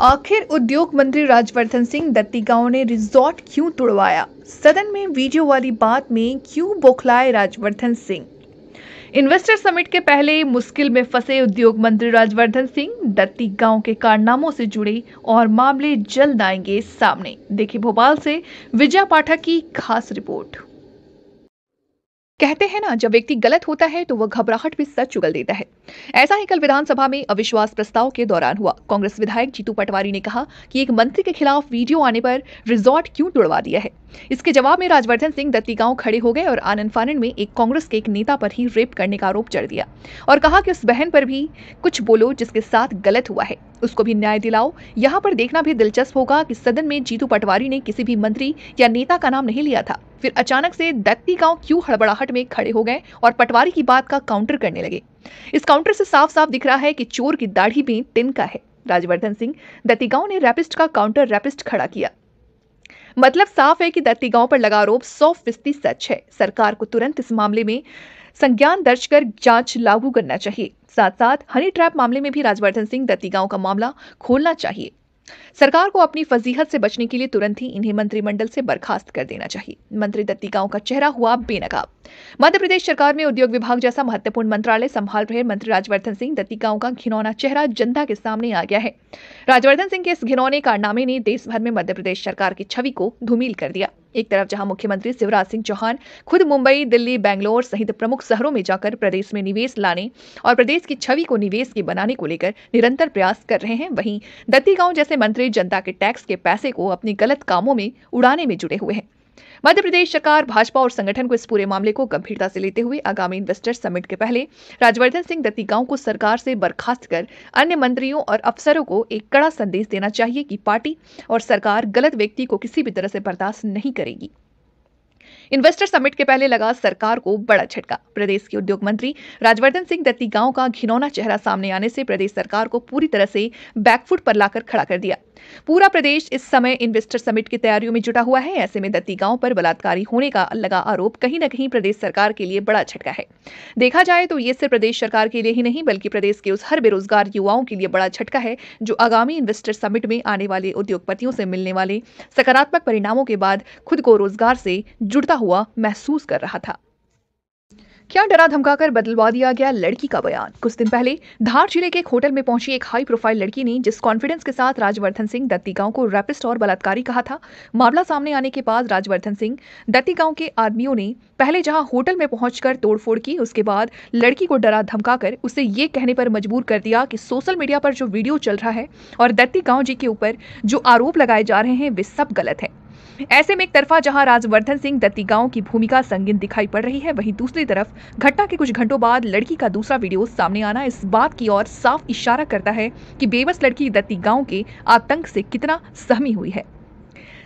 आखिर उद्योग मंत्री राजवर्धन सिंह दत्तीगांव ने रिजॉर्ट क्यों तुड़वाया सदन में वीडियो वाली बात में क्यों बौखलाए राजवर्धन सिंह इन्वेस्टर समिट के पहले मुश्किल में फंसे उद्योग मंत्री राजवर्धन सिंह दत्ती गांव के कारनामों से जुड़े और मामले जल्द आएंगे सामने देखिए भोपाल से विजय पाठक की खास रिपोर्ट कहते हैं ना जब व्यक्ति गलत होता है तो वह घबराहट भी सच चुगल देता है ऐसा ही कल विधानसभा में अविश्वास प्रस्ताव के दौरान हुआ कांग्रेस विधायक जीतू पटवारी ने कहा कि एक मंत्री के खिलाफ वीडियो आने पर रिजॉर्ट क्यों तुड़वा दिया है इसके जवाब में राजवर्धन सिंह दत्तीगांव खड़े हो गए और आनंद फानन में एक कांग्रेस के एक नेता पर ही रेप करने का आरोप चढ़ दिया और कहा कि उस बहन पर भी कुछ बोलो जिसके साथ गलत हुआ है उसको भी न्याय दिलाओ यहाँ पर देखना भी दिलचस्प होगा कि सदन में जीतू पटवारी ने किसी भी मंत्री या नेता का नाम नहीं लिया था फिर अचानक से दत्ती गांव क्यों हड़बड़ाहट में खड़े हो गए और पटवारी की बात का काउंटर करने लगे इस काउंटर से साफ साफ दिख रहा है कि चोर की दाढ़ी भी का है राजवर्धन सिंह गांव ने रैपिस्ट का काउंटर रैपिस्ट खड़ा किया मतलब साफ है कि गांव पर लगा आरोप सौ फीसदी सच है सरकार को तुरंत इस मामले में संज्ञान दर्ज कर जांच लागू करना चाहिए साथ साथ हनी ट्रैप मामले में भी राजवर्धन सिंह दत्ती गांव का मामला खोलना चाहिए सरकार को अपनी फजीहत से बचने के लिए तुरंत ही इन्हें मंत्रिमंडल से बर्खास्त कर देना चाहिए मंत्री दत्ती गांव का चेहरा हुआ बेनकाब मध्य प्रदेश सरकार में उद्योग विभाग जैसा महत्वपूर्ण मंत्रालय संभाल रहे मंत्री राजवर्धन सिंह दत्ती गांव का घिनौना चेहरा जनता के सामने आ गया है राजवर्धन सिंह के इस घिनौने कारनामे ने देश भर में मध्य प्रदेश सरकार की छवि को धूमिल कर दिया एक तरफ जहां मुख्यमंत्री शिवराज सिंह चौहान खुद मुंबई दिल्ली बेंगलोर सहित प्रमुख शहरों में जाकर प्रदेश में निवेश लाने और प्रदेश की छवि को निवेश की बनाने को लेकर निरंतर प्रयास कर रहे हैं वहीं दत्ती गांव जैसे मंत्री जनता के टैक्स के पैसे को अपने गलत कामों में उड़ाने में जुटे हुए हैं मध्य प्रदेश सरकार भाजपा और संगठन को इस पूरे मामले को गंभीरता से लेते हुए आगामी इन्वेस्टर समिट के पहले राज्यवर्धन सिंह दत्तीगांव को सरकार से बर्खास्त कर अन्य मंत्रियों और अफसरों को एक कड़ा संदेश देना चाहिए कि पार्टी और सरकार गलत व्यक्ति को किसी भी तरह से बर्दाश्त नहीं करेगी इन्वेस्टर समिट के पहले लगा सरकार को बड़ा झटका प्रदेश के उद्योग मंत्री राजवर्धन सिंह दत्ती गांव का घिनौना चेहरा सामने आने से प्रदेश सरकार को पूरी तरह से बैकफुट पर लाकर खड़ा कर दिया पूरा प्रदेश इस समय इन्वेस्टर समिट की तैयारियों में जुटा हुआ है ऐसे में दत्ती गांव पर बलात्कारी होने का लगा आरोप कहीं न कहीं प्रदेश सरकार के लिए बड़ा झटका है देखा जाए तो ये सिर्फ प्रदेश सरकार के लिए ही नहीं बल्कि प्रदेश के उस हर बेरोजगार युवाओं के लिए बड़ा झटका है जो आगामी इन्वेस्टर समिट में आने वाले उद्योगपतियों से मिलने वाले सकारात्मक परिणामों के बाद खुद को रोजगार से जुड़ता हुआ महसूस कर रहा था क्या डरा धमकाकर बदलवा दिया गया लड़की का बयान कुछ दिन पहले धार जिले के एक होटल में पहुंची एक हाई प्रोफाइल लड़की ने जिस कॉन्फिडेंस के साथ राजवर्धन सिंह दत्ती गांव को रैपिस्ट और बलात्कारी कहा था मामला सामने आने के बाद राजवर्धन सिंह दत्ती गांव के आदमियों ने पहले जहां होटल में पहुंचकर तोड़फोड़ की उसके बाद लड़की को डरा धमकाकर उसे ये कहने पर मजबूर कर दिया कि सोशल मीडिया पर जो वीडियो चल रहा है और दत्ती गांव जी के ऊपर जो आरोप लगाए जा रहे हैं वे सब गलत है ऐसे में एक तरफा जहां राजवर्धन सिंह दत्तीगांव की भूमिका संगीन दिखाई पड़ रही है वहीं दूसरी तरफ घटना के कुछ घंटों बाद लड़की का दूसरा वीडियो सामने आना इस बात की ओर साफ इशारा करता है कि बेबस लड़की दत्तीगांव के आतंक से कितना सहमी हुई है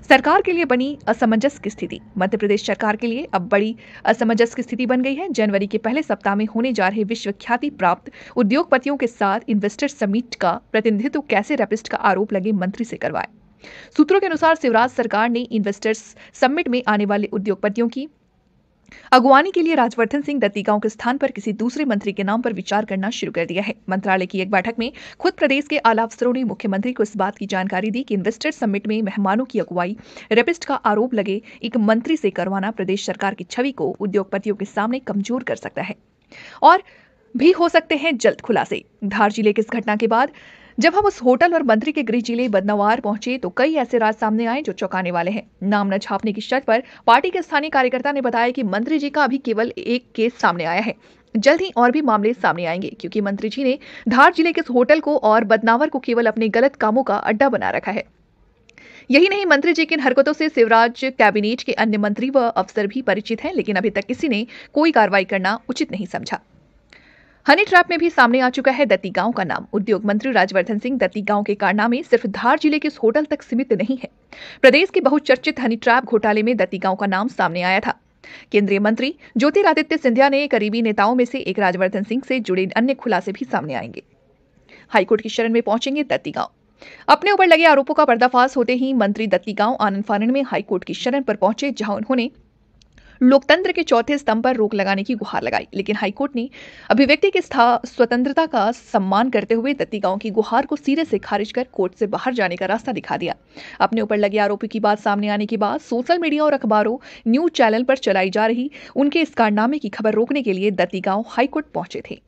सरकार के लिए बनी असमंजस की स्थिति मध्य प्रदेश सरकार के लिए अब बड़ी असमंजस की स्थिति बन गई है जनवरी के पहले सप्ताह में होने जा रहे विश्व ख्याति प्राप्त उद्योगपतियों के साथ इन्वेस्टर समिट का प्रतिनिधित्व कैसे रेपिस्ट का आरोप लगे मंत्री से करवाए सूत्रों के अनुसार शिवराज सरकार ने इन्वेस्टर्स समिट में आने वाले उद्योगपतियों की अगुवानी के लिए राजवर्धन सिंह दत्तीगांव के स्थान पर किसी दूसरे मंत्री के नाम पर विचार करना शुरू कर दिया है मंत्रालय की एक बैठक में खुद प्रदेश के आला अफसरों ने मुख्यमंत्री को इस बात की जानकारी दी कि इन्वेस्टर समिट में मेहमानों की अगुवाई रेपिस्ट का आरोप लगे एक मंत्री से करवाना प्रदेश सरकार की छवि को उद्योगपतियों के सामने कमजोर कर सकता है और भी हो सकते हैं जल्द खुलासे धार जिले की इस घटना के बाद जब हम उस होटल और मंत्री के गृह जिले बदनवार पहुंचे तो कई ऐसे राज सामने आए जो चौंकाने वाले हैं नाम न छापने की शर्त पर पार्टी के स्थानीय कार्यकर्ता ने बताया कि मंत्री जी का अभी केवल एक केस सामने आया है जल्द ही और भी मामले सामने आएंगे क्योंकि मंत्री जी ने धार जिले के इस होटल को और बदनावर को केवल अपने गलत कामों का अड्डा बना रखा है यही नहीं मंत्री जी की इन हरकतों से शिवराज कैबिनेट के अन्य मंत्री व अफसर भी परिचित हैं लेकिन अभी तक किसी ने कोई कार्रवाई करना उचित नहीं समझा हनी ट्रैप में भी सामने आ चुका है दत्ती गांव का नाम उद्योग मंत्री राजवर्धन सिंह दत्ती गांव के कारनामे सिर्फ धार जिले के इस होटल तक सीमित नहीं है प्रदेश के बहुचर्चित हनी ट्रैप घोटाले में दत्ती गांव का नाम सामने आया था केंद्रीय मंत्री ज्योतिरादित्य सिंधिया ने करीबी नेताओं में से एक राजवर्धन सिंह से जुड़े अन्य खुलासे भी सामने आएंगे हाईकोर्ट की शरण में पहुंचेंगे दत्ती गांव अपने ऊपर लगे आरोपों का पर्दाफाश होते ही मंत्री दत्ती गांव आनंद फानन में हाईकोर्ट की शरण पर पहुंचे जहां उन्होंने लोकतंत्र के चौथे स्तंभ पर रोक लगाने की गुहार लगाई लेकिन हाईकोर्ट ने अभिव्यक्ति के स्वतंत्रता का सम्मान करते हुए दत्ती गांव की गुहार को सिरे से खारिज कर कोर्ट से बाहर जाने का रास्ता दिखा दिया अपने ऊपर लगे आरोपी की बात सामने आने के बाद सोशल मीडिया और अखबारों न्यूज चैनल पर चलाई जा रही उनके इस कारनामे की खबर रोकने के लिए दत्ती गांव हाईकोर्ट पहुंचे थे